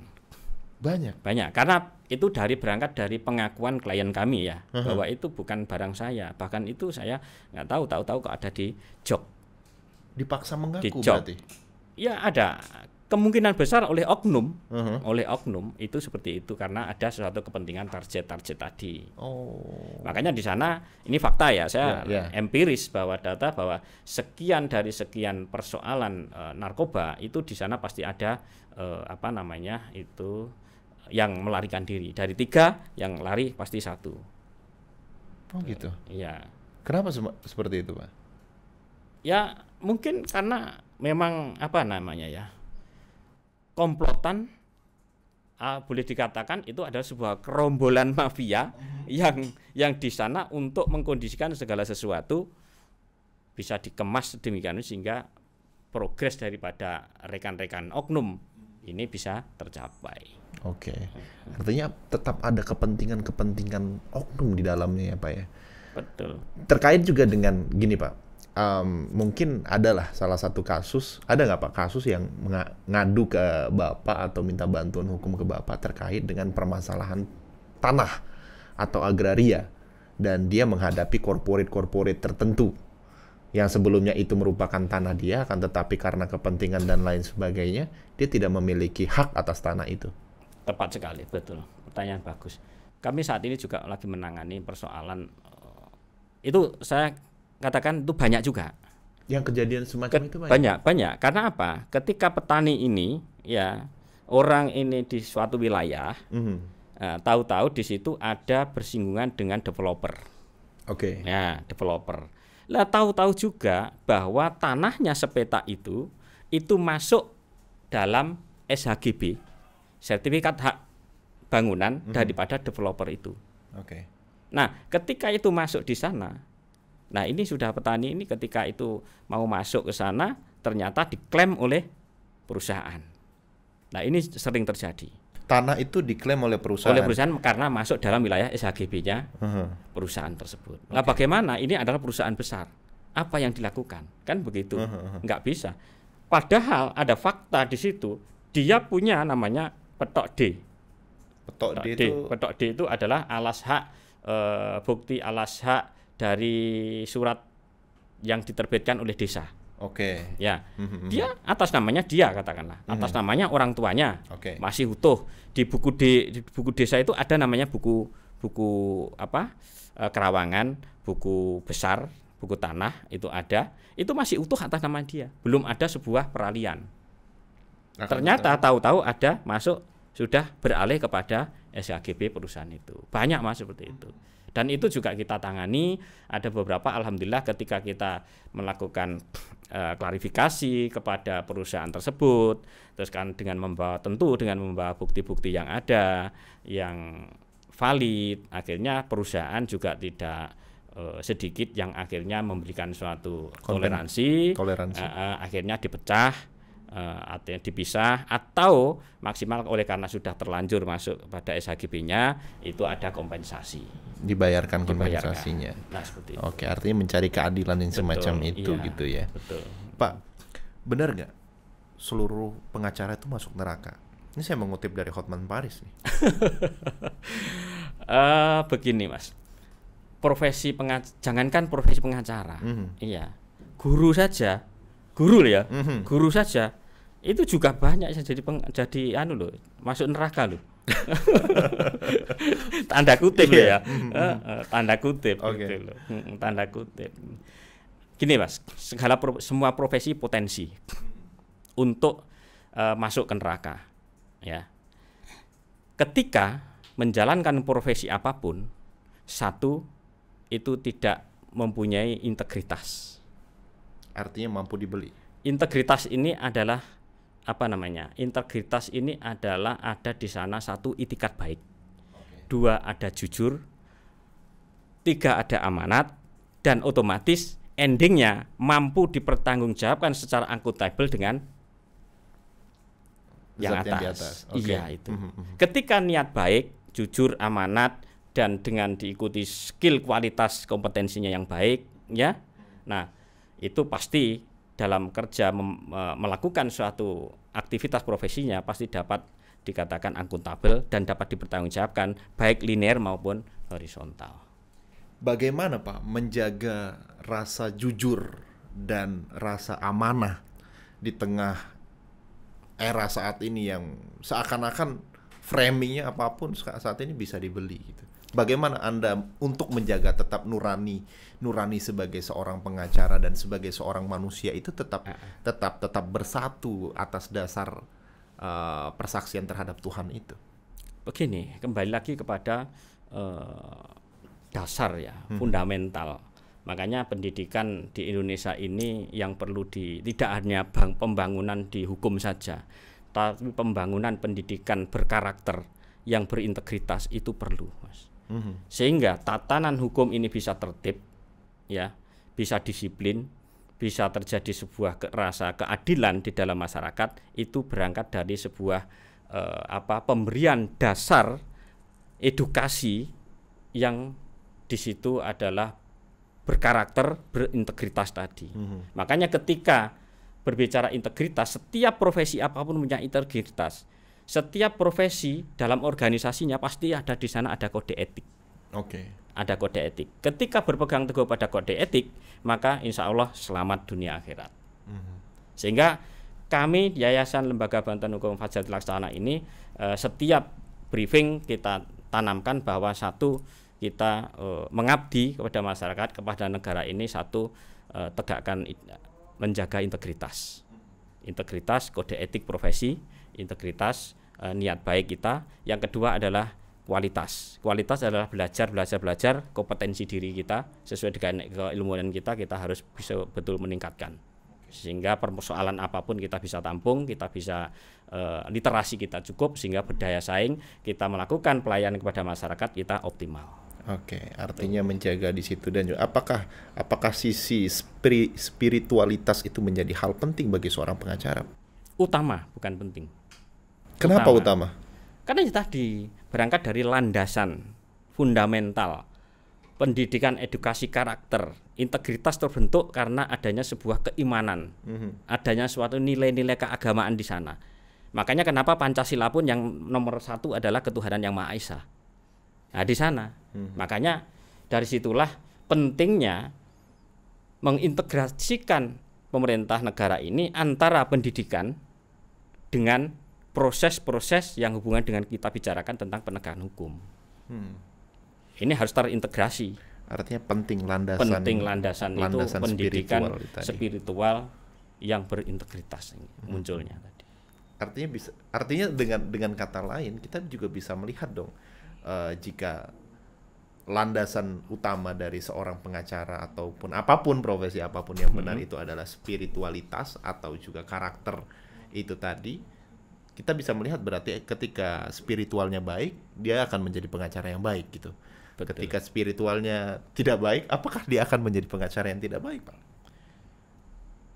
Banyak. Banyak karena itu dari berangkat dari pengakuan klien kami ya uh -huh. bahwa itu bukan barang saya bahkan itu saya nggak tahu tahu-tahu kok ada di jok dipaksa mengaku di jog. berarti ya ada kemungkinan besar oleh oknum, uh-huh. oleh oknum itu seperti itu karena ada sesuatu kepentingan target-target tadi. Oh. Makanya di sana ini fakta ya, saya yeah, yeah. empiris bahwa data bahwa sekian dari sekian persoalan e, narkoba itu di sana pasti ada e, apa namanya itu yang melarikan diri. Dari tiga yang lari pasti satu. Oh gitu. Iya. E, Kenapa se- seperti itu, Pak? Ya mungkin karena memang apa namanya ya komplotan uh, boleh dikatakan itu adalah sebuah kerombolan mafia yang yang di sana untuk mengkondisikan segala sesuatu bisa dikemas demikian sehingga progres daripada rekan-rekan oknum ini bisa tercapai. Oke, okay. artinya tetap ada kepentingan-kepentingan oknum di dalamnya ya pak ya. Betul. Terkait juga dengan gini pak, um, mungkin adalah salah satu kasus, ada nggak Pak kasus yang ngadu ke Bapak atau minta bantuan hukum ke Bapak terkait dengan permasalahan tanah atau agraria dan dia menghadapi korporat-korporat tertentu yang sebelumnya itu merupakan tanah dia akan tetapi karena kepentingan dan lain sebagainya dia tidak memiliki hak atas tanah itu. Tepat sekali, betul. Pertanyaan bagus. Kami saat ini juga lagi menangani persoalan eh, itu saya katakan itu banyak juga. Yang kejadian semacam Ke, itu banyak. Banyak, banyak. Karena apa? Ketika petani ini ya orang ini di suatu wilayah, mm -hmm. uh, tahu-tahu di situ ada bersinggungan dengan developer. Oke. Okay. Ya, developer. Lah tahu-tahu juga bahwa tanahnya sepetak itu itu masuk dalam SHGB, sertifikat hak bangunan mm -hmm. daripada developer itu. Oke. Okay. Nah, ketika itu masuk di sana, Nah, ini sudah petani ini ketika itu mau masuk ke sana ternyata diklaim oleh perusahaan. Nah, ini sering terjadi. Tanah itu diklaim oleh perusahaan. Oleh perusahaan karena masuk dalam wilayah SHGB-nya perusahaan tersebut. Okay. Nah, bagaimana? Ini adalah perusahaan besar. Apa yang dilakukan? Kan begitu. Enggak bisa. Padahal ada fakta di situ, dia punya namanya petok D. Petok, petok D, D itu petok D itu adalah alas hak e, bukti alas hak dari surat yang diterbitkan oleh desa. Oke. Okay. Ya. Mm-hmm. Dia atas namanya dia katakanlah, atas mm-hmm. namanya orang tuanya. Okay. Masih utuh. Di buku de, di buku desa itu ada namanya buku buku apa? E, kerawangan, buku besar, buku tanah itu ada. Itu masih utuh atas nama dia. Belum ada sebuah peralihan. Akan nah, Ternyata tahu-tahu ada masuk sudah beralih kepada SHGB perusahaan itu. Banyak Mas seperti itu. Dan itu juga kita tangani. Ada beberapa alhamdulillah ketika kita melakukan e, klarifikasi kepada perusahaan tersebut, terus kan dengan membawa tentu dengan membawa bukti-bukti yang ada yang valid, akhirnya perusahaan juga tidak eh, sedikit yang akhirnya memberikan suatu Konten, toleransi, toleransi. Uh, uh, akhirnya dipecah Eh, artinya dipisah atau maksimal oleh karena sudah terlanjur masuk pada SHGB-nya itu ada kompensasi dibayarkan kompensasinya. Dibayarkan. Nah, seperti Oke, artinya mencari keadilan yang betul, semacam itu iya, gitu ya. Betul. Pak, benar nggak seluruh pengacara itu masuk neraka? Ini saya mengutip dari Hotman Paris nih. uh, begini mas, profesi pengacara, jangankan profesi pengacara, mm -hmm. iya, guru saja guru ya, mm-hmm. guru saja itu juga banyak yang jadi peng, jadi anu loh, masuk neraka loh. tanda kutip yeah. Iya. ya, mm-hmm. tanda kutip okay. gitu loh. Mhm, tanda kutip. Gini mas, segala pro, semua profesi potensi untuk uh, masuk ke neraka, ya. Ketika menjalankan profesi apapun, satu itu tidak mempunyai integritas artinya mampu dibeli. Integritas ini adalah apa namanya? Integritas ini adalah ada di sana satu itikat baik, dua ada jujur, tiga ada amanat, dan otomatis endingnya mampu dipertanggungjawabkan secara akuntabel dengan Zat yang atas. Yang di atas. Okay. Iya itu. Mhm, mhm. Ketika niat baik, jujur, amanat, dan dengan diikuti skill kualitas kompetensinya yang baik, ya. Nah, itu pasti dalam kerja e, melakukan suatu aktivitas profesinya pasti dapat dikatakan akuntabel dan dapat dipertanggungjawabkan baik linear maupun horizontal. Bagaimana Pak menjaga rasa jujur dan rasa amanah di tengah era saat ini yang seakan-akan framingnya apapun saat ini bisa dibeli gitu bagaimana Anda untuk menjaga tetap nurani nurani sebagai seorang pengacara dan sebagai seorang manusia itu tetap ah, ah. tetap tetap bersatu atas dasar uh, persaksian terhadap Tuhan itu. Begini, kembali lagi kepada uh, dasar ya, hmm. fundamental. Makanya pendidikan di Indonesia ini yang perlu di tidak hanya bang, pembangunan di hukum saja, tapi pembangunan pendidikan berkarakter yang berintegritas itu perlu, Mas hmm Sehingga tatanan hukum ini bisa tertib, ya, bisa disiplin, bisa terjadi sebuah ke, rasa keadilan di dalam masyarakat itu berangkat dari sebuah eh, apa pemberian dasar edukasi yang di situ adalah berkarakter berintegritas tadi. Mm-hmm. Makanya ketika berbicara integritas, setiap profesi apapun punya integritas setiap profesi dalam organisasinya pasti ada di sana ada kode etik. Oke. Okay. Ada kode etik. Ketika berpegang teguh pada kode etik, maka insya Allah selamat dunia akhirat. Mm -hmm. Sehingga kami Yayasan Lembaga Bantuan Hukum Fajar Laksana ini eh, setiap briefing kita tanamkan bahwa satu kita eh, mengabdi kepada masyarakat kepada negara ini satu eh, tegakkan menjaga integritas mhm. integritas kode etik profesi integritas eh, niat baik kita yang kedua adalah kualitas kualitas adalah belajar belajar belajar kompetensi diri kita sesuai dengan keilmuan kita kita harus bisa betul meningkatkan sehingga persoalan apapun kita bisa tampung, kita bisa e, literasi kita cukup sehingga berdaya saing kita melakukan pelayanan kepada masyarakat kita optimal. Oke, artinya menjaga di situ dan juga apakah apakah sisi spiritualitas itu menjadi hal penting bagi seorang pengacara? Utama, bukan penting. Kenapa utama? utama? Karena itu tadi berangkat dari landasan fundamental pendidikan edukasi karakter integritas terbentuk karena adanya sebuah keimanan mm-hmm. adanya suatu nilai-nilai keagamaan di sana makanya kenapa pancasila pun yang nomor satu adalah ketuhanan yang maha esa nah di sana mm-hmm. makanya dari situlah pentingnya mengintegrasikan pemerintah negara ini antara pendidikan dengan proses-proses yang hubungan dengan kita bicarakan tentang penegakan hukum. Hmm. Ini harus terintegrasi. Artinya penting landasan. Penting landasan, landasan itu pendidikan spiritual, spiritual yang berintegritas hmm. munculnya tadi. Artinya bisa artinya dengan dengan kata lain kita juga bisa melihat dong uh, jika landasan utama dari seorang pengacara ataupun apapun profesi apapun yang benar hmm. itu adalah spiritualitas atau juga karakter itu tadi kita bisa melihat berarti ketika spiritualnya baik, dia akan menjadi pengacara yang baik gitu. Betul. Ketika spiritualnya tidak baik, apakah dia akan menjadi pengacara yang tidak baik, Pak?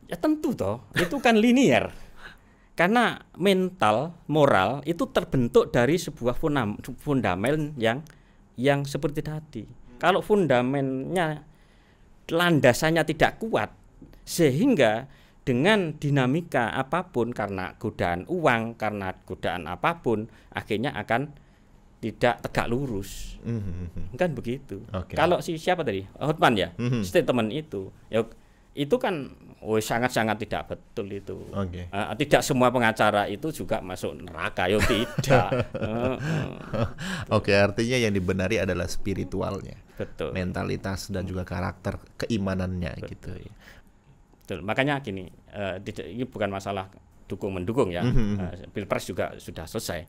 Ya tentu toh, itu kan linier. Karena mental, moral itu terbentuk dari sebuah fundamental yang yang seperti tadi. Kalau fundamentnya landasannya tidak kuat sehingga dengan dinamika apapun karena godaan uang, karena godaan apapun, akhirnya akan tidak tegak lurus, mm-hmm. kan begitu. Okay. Kalau si siapa tadi, Hotman ya, mm-hmm. statement itu, ya itu kan oh, sangat-sangat tidak betul itu. Okay. Uh, eh, tidak semua pengacara itu juga masuk neraka, yo ya, tidak. uh, uh. Oke, okay, artinya yang dibenari adalah spiritualnya, betul. mentalitas dan juga karakter keimanannya betul. gitu. Ya betul makanya gini uh, tidak ini bukan masalah dukung mendukung ya mm -hmm. uh, pilpres juga sudah selesai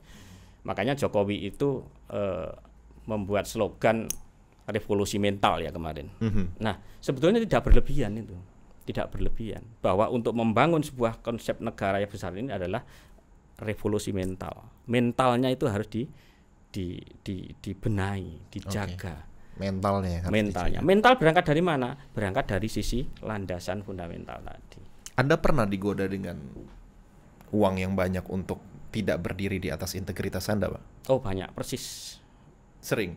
makanya Jokowi itu uh, membuat slogan revolusi mental ya kemarin mm -hmm. nah sebetulnya tidak berlebihan itu tidak berlebihan bahwa untuk membangun sebuah konsep negara yang besar ini adalah revolusi mental mentalnya itu harus di di di dibenahi dijaga okay mentalnya mentalnya mental berangkat dari mana berangkat dari sisi landasan fundamental tadi anda pernah digoda dengan uang yang banyak untuk tidak berdiri di atas integritas anda pak oh banyak persis sering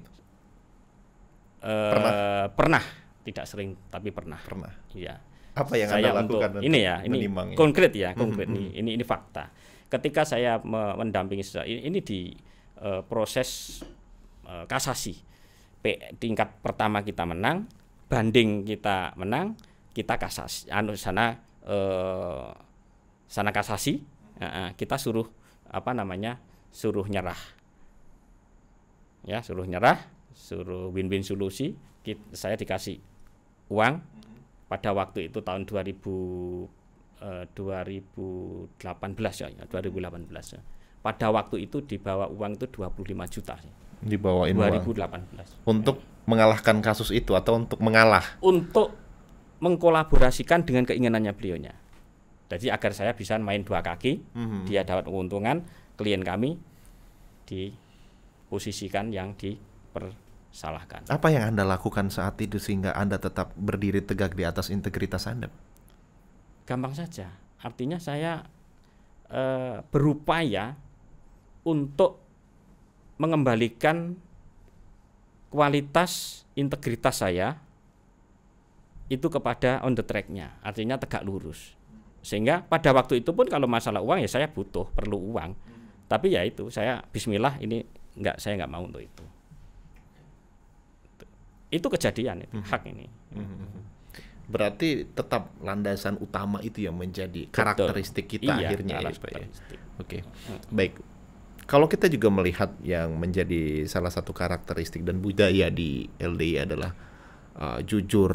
eh, pernah pernah tidak sering tapi pernah pernah iya apa yang saya anda lakukan ini ya ini konkret ya, mhm, konkret hmm ini ini ini fakta ketika saya mendampingi ini, ini di uh, proses uh, kasasi P, tingkat pertama kita menang, banding kita menang, kita kasasi anu sana eh, sana kasasi, eh, kita suruh apa namanya? suruh nyerah. Ya, suruh nyerah, suruh win-win solusi, kita, saya dikasih uang mm-hmm. pada waktu itu tahun 2000 2018 eh, ya, 2018 ya, ya. Pada waktu itu dibawa uang itu 25 juta sih dibawain 2018 untuk ya. mengalahkan kasus itu atau untuk mengalah untuk mengkolaborasikan dengan keinginannya beliaunya jadi agar saya bisa main dua kaki mm -hmm. dia dapat keuntungan klien kami diposisikan yang dipersalahkan apa yang anda lakukan saat itu sehingga anda tetap berdiri tegak di atas integritas anda gampang saja artinya saya e, berupaya untuk mengembalikan kualitas integritas saya itu kepada on the tracknya artinya tegak lurus sehingga pada waktu itu pun kalau masalah uang ya saya butuh perlu uang tapi ya itu saya Bismillah ini enggak saya enggak mau untuk itu itu kejadian itu, hmm. hak ini hmm, hmm, berarti tetap landasan utama itu yang menjadi karakteristik kita iya, akhirnya ya, Pak, ya. oke baik kalau kita juga melihat yang menjadi salah satu karakteristik dan budaya di LDI adalah uh, jujur,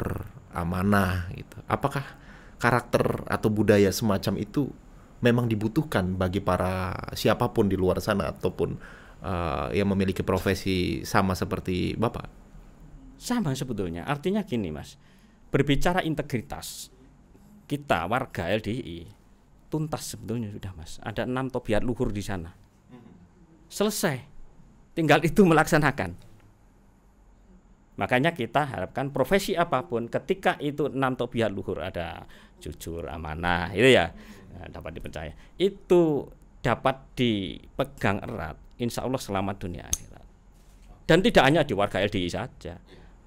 amanah gitu. Apakah karakter atau budaya semacam itu memang dibutuhkan bagi para siapapun di luar sana ataupun uh, yang memiliki profesi sama seperti Bapak? Sama sebetulnya. Artinya gini, Mas. Berbicara integritas, kita warga LDI tuntas sebetulnya sudah, Mas. Ada enam tobiat luhur di sana selesai. Tinggal itu melaksanakan. Makanya kita harapkan profesi apapun ketika itu enam tobiah luhur ada jujur, amanah, itu ya eh, dapat dipercaya. Itu dapat dipegang erat, insya Allah selamat dunia akhirat. Dan tidak hanya di warga LDI saja,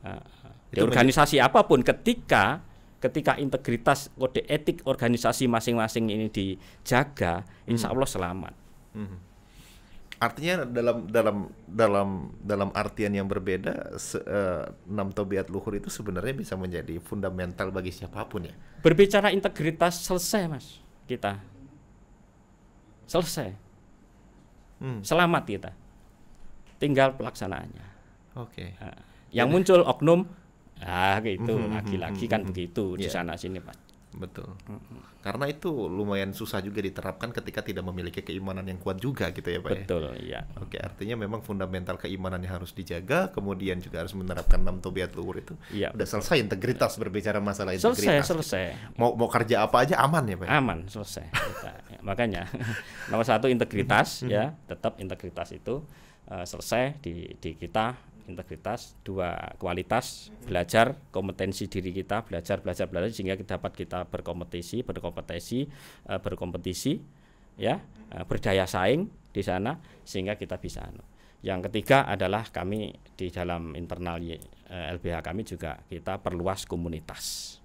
eh, eh, di organisasi apapun ketika ketika integritas kode etik organisasi masing-masing ini dijaga, insya hmm. Allah selamat. Hmm artinya dalam dalam dalam dalam artian yang berbeda se, uh, eh, enam tobiat luhur itu sebenarnya bisa menjadi fundamental bagi siapapun ya berbicara integritas selesai mas kita selesai hmm. selamat kita tinggal pelaksanaannya oke okay. uh, yang Jadi, muncul oknum ah gitu hmm, hmm, hmm, laki-laki mm -hmm. kan mm -hmm. begitu yeah. di iya. sana sini pak betul mm -hmm karena itu lumayan susah juga diterapkan ketika tidak memiliki keimanan yang kuat juga gitu ya Pak Betul, ya. Betul, iya. Oke, artinya memang fundamental keimanannya harus dijaga, kemudian juga harus menerapkan enam tobiat luhur itu. Ya, Udah betul. selesai integritas berbicara masalah integritas. Selesai, selesai. Mau mau kerja apa aja aman ya Pak? Ya? Aman, selesai. Ya, makanya nomor satu integritas mhm. ya, tetap integritas itu uh, selesai di di kita integritas dua kualitas belajar kompetensi diri kita belajar belajar belajar sehingga kita dapat kita berkompetisi berkompetisi eh, berkompetisi ya eh, berdaya saing di sana sehingga kita bisa anu. yang ketiga adalah kami di dalam internal uh, eh, LBH kami juga kita perluas komunitas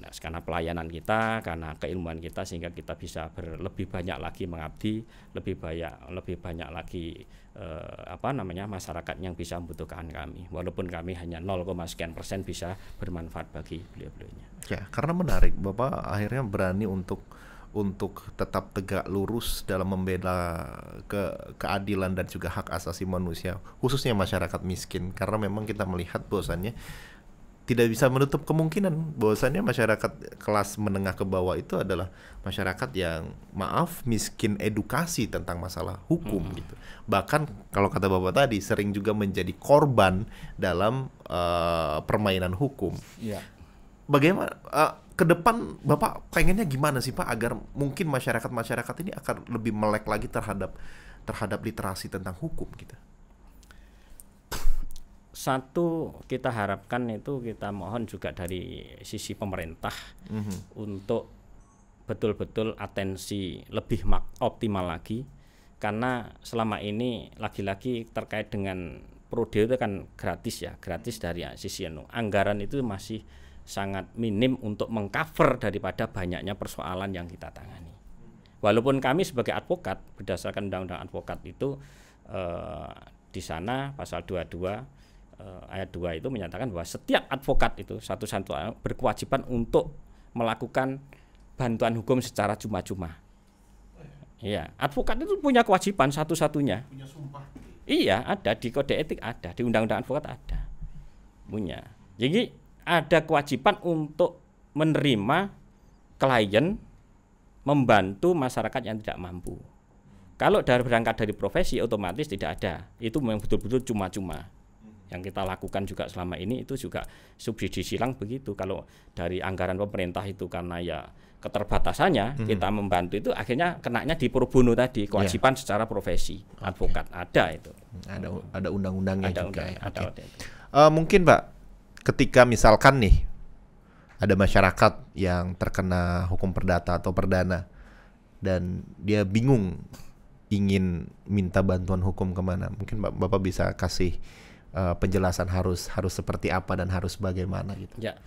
nah, karena pelayanan kita, karena keilmuan kita sehingga kita bisa berlebih banyak lagi mengabdi, lebih banyak lebih banyak lagi eh, apa namanya masyarakat yang bisa membutuhkan kami walaupun kami hanya 0, sekian persen bisa bermanfaat bagi beliau-beliaunya. Ya, karena menarik Bapak akhirnya berani untuk untuk tetap tegak lurus dalam membela ke keadilan dan juga hak asasi manusia khususnya masyarakat miskin karena memang kita melihat bahwasannya tidak bisa menutup kemungkinan bahwasannya masyarakat kelas menengah ke bawah itu adalah masyarakat yang maaf miskin edukasi tentang masalah hukum hmm. gitu. Bahkan kalau kata Bapak tadi sering juga menjadi korban dalam uh, permainan hukum. ya. Bagaimana uh, ke depan Bapak pengennya gimana sih Pak agar mungkin masyarakat-masyarakat ini akan lebih melek lagi terhadap terhadap literasi tentang hukum gitu satu kita harapkan itu kita mohon juga dari sisi pemerintah mm -hmm. untuk betul-betul atensi lebih optimal lagi karena selama ini lagi-lagi terkait dengan prodeo itu kan gratis ya gratis dari sisi anu anggaran itu masih sangat minim untuk mengcover daripada banyaknya persoalan yang kita tangani walaupun kami sebagai advokat berdasarkan undang-undang advokat itu eh, di sana pasal 22 eh, ayat 2 itu menyatakan bahwa setiap advokat itu satu-satunya eh, berkewajiban untuk melakukan bantuan hukum secara cuma-cuma. Iya, advokat itu punya kewajiban satu-satunya. Iya, ada di kode etik ada, di undang-undang advokat ada. Punya. Jadi ada kewajiban untuk menerima klien membantu masyarakat yang tidak mampu. Kalau dari berangkat dari profesi otomatis tidak ada. Itu memang betul-betul cuma-cuma yang kita lakukan juga selama ini itu juga subsidi silang begitu kalau dari anggaran pemerintah itu karena ya keterbatasannya hmm. kita membantu itu akhirnya kenaknya di perbunuh tadi kewajiban yeah. secara profesi okay. advokat ada itu ada ada undang-undangnya ada juga undang, ya. okay. Uh, eh, mungkin Pak ketika misalkan nih ada masyarakat yang terkena hukum perdata atau perdana dan dia bingung ingin minta bantuan hukum kemana mungkin Bapak bisa kasih uh, penjelasan harus harus seperti apa dan harus bagaimana gitu. Ya,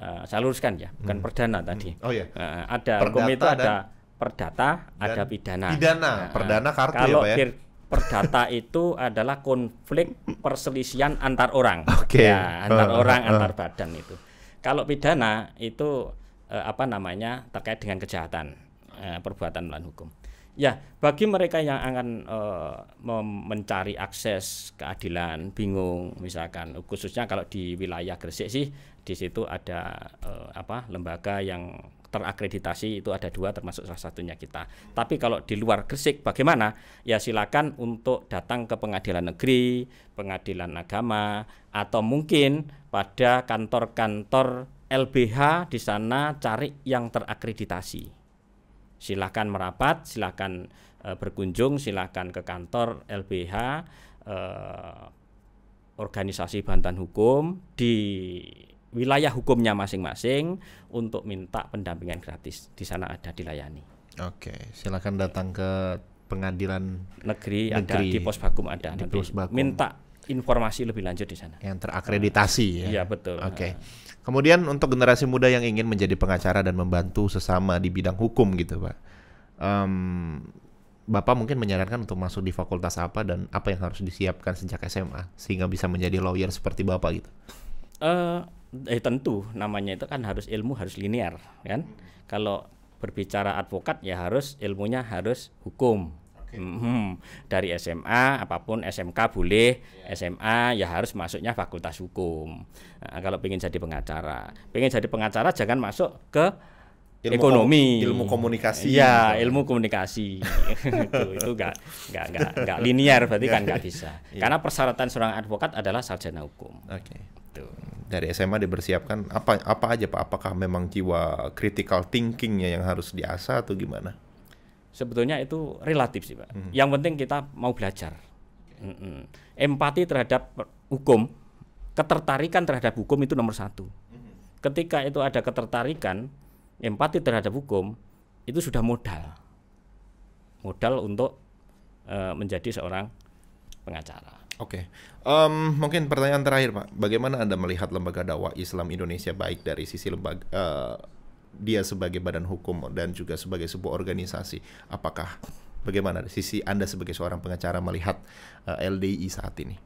uh, saya luruskan ya, bukan hmm. perdana tadi. Hmm. Oh ya. Uh, ada hukum itu ada perdata, ada pidana. Pidana, uh, perdana kartu ya, kalau ya Pak ya. Perdata itu adalah konflik perselisihan antar orang, okay. ya antar uh, orang uh, antar badan itu. Kalau pidana itu uh, apa namanya terkait dengan kejahatan uh, perbuatan melawan hukum. Ya, bagi mereka yang akan uh, mencari akses keadilan, bingung misalkan khususnya kalau di wilayah Gresik sih di situ ada uh, apa lembaga yang terakreditasi itu ada dua termasuk salah satunya kita. Tapi kalau di luar Gresik bagaimana? Ya silakan untuk datang ke pengadilan negeri, pengadilan agama atau mungkin pada kantor-kantor LBH di sana cari yang terakreditasi silahkan merapat silahkan e, berkunjung silahkan ke kantor LBH e, organisasi bantuan hukum di wilayah hukumnya masing-masing untuk minta pendampingan gratis di sana ada dilayani oke silahkan datang ke pengadilan negeri, negeri ada di pos bakum ada di pos bakum. minta informasi lebih lanjut di sana yang terakreditasi uh, ya iya betul oke okay. Nah. Kemudian untuk generasi muda yang ingin menjadi pengacara dan membantu sesama di bidang hukum gitu pak, um, bapak mungkin menyarankan untuk masuk di fakultas apa dan apa yang harus disiapkan sejak SMA sehingga bisa menjadi lawyer seperti bapak gitu? Uh, eh tentu namanya itu kan harus ilmu harus linear kan. Kalau berbicara advokat ya harus ilmunya harus hukum. Okay. Hmm, dari SMA apapun SMK boleh, yeah. SMA ya harus masuknya fakultas hukum. Nah, kalau pengen jadi pengacara, pengen jadi pengacara jangan masuk ke ilmu ekonomi, kom ilmu komunikasi. ya atau? ilmu komunikasi. itu itu enggak enggak enggak enggak linier berarti kan enggak ya. bisa. Yeah. Karena persyaratan seorang advokat adalah sarjana hukum. Oke. Okay. Gitu. Dari SMA dipersiapkan apa apa aja Pak? Apakah memang jiwa critical thinkingnya yang harus diasah atau gimana? sebetulnya itu relatif sih pak. Hmm. Yang penting kita mau belajar. mm Hmm. Empati terhadap hukum, ketertarikan terhadap hukum itu nomor satu. Hmm. Ketika itu ada ketertarikan, empati terhadap hukum itu sudah modal, modal untuk uh, menjadi seorang pengacara. Oke, okay. um, mungkin pertanyaan terakhir pak, bagaimana anda melihat lembaga dakwah Islam Indonesia baik dari sisi lembaga uh, dia sebagai badan hukum dan juga sebagai sebuah organisasi apakah bagaimana sisi Anda sebagai seorang pengacara melihat uh, eh, LDI saat ini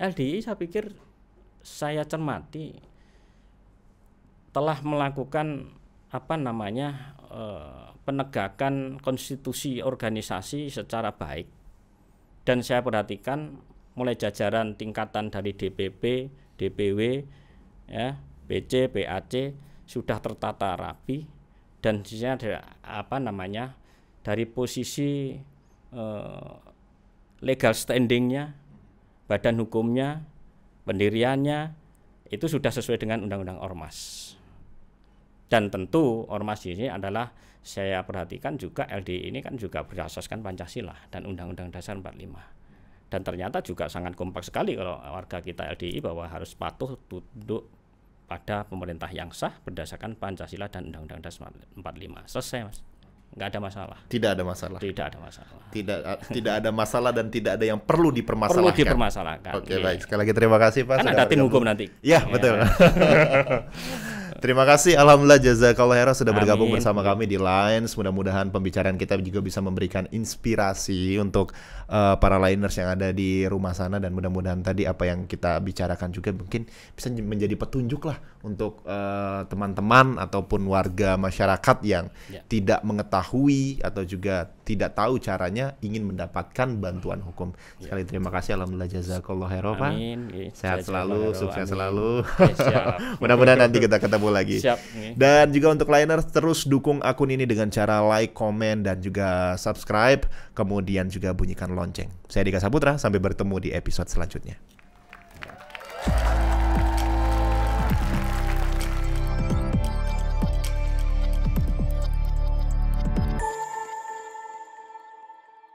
LDI saya pikir saya cermati telah melakukan apa namanya uh, penegakan konstitusi organisasi secara baik dan saya perhatikan mulai jajaran tingkatan dari DPP, DPW, ya, PC, PAC sudah tertata rapi dan sisanya ada apa namanya dari posisi eh, legal standingnya, badan hukumnya, pendiriannya itu sudah sesuai dengan undang-undang ormas. Dan tentu ormas ini adalah saya perhatikan juga LDI ini kan juga berasaskan Pancasila dan Undang-Undang Dasar 45. Dan ternyata juga sangat kompak sekali kalau warga kita LDI bahwa harus patuh tunduk pada pemerintah yang sah berdasarkan Pancasila dan Undang-Undang Dasar 45. Selesai, Mas. Enggak ada masalah. Tidak ada masalah. Tidak ada masalah. Tidak tidak ada masalah dan tidak ada yang perlu dipermasalahkan. Perlu dipermasalahkan. Oke, iya. baik. Sekali lagi terima kasih, Pak. Kan ada tim hukum nanti. Ya, yeah. betul. Terima kasih alhamdulillah jazakallah khairan sudah Amin. bergabung bersama kami di Lines. Mudah-mudahan pembicaraan kita juga bisa memberikan inspirasi untuk uh, para liners yang ada di rumah sana dan mudah-mudahan tadi apa yang kita bicarakan juga mungkin bisa menjadi petunjuk lah untuk eh, teman-teman uh, ataupun warga masyarakat yang yeah. tidak mengetahui atau juga tidak tahu caranya ingin mendapatkan bantuan hukum. Ya. Sekali terima kasih alhamdulillah jazakallah khair Pak. Ya, Sehat selalu, sukses Amin. selalu. Eh, okay, Mudah-mudahan nanti kita ketemu lagi. Siap. Dan juga untuk liner terus dukung akun ini dengan cara like, komen dan juga subscribe, kemudian juga bunyikan lonceng lonceng. Saya Dika Saputra, sampai bertemu di episode selanjutnya.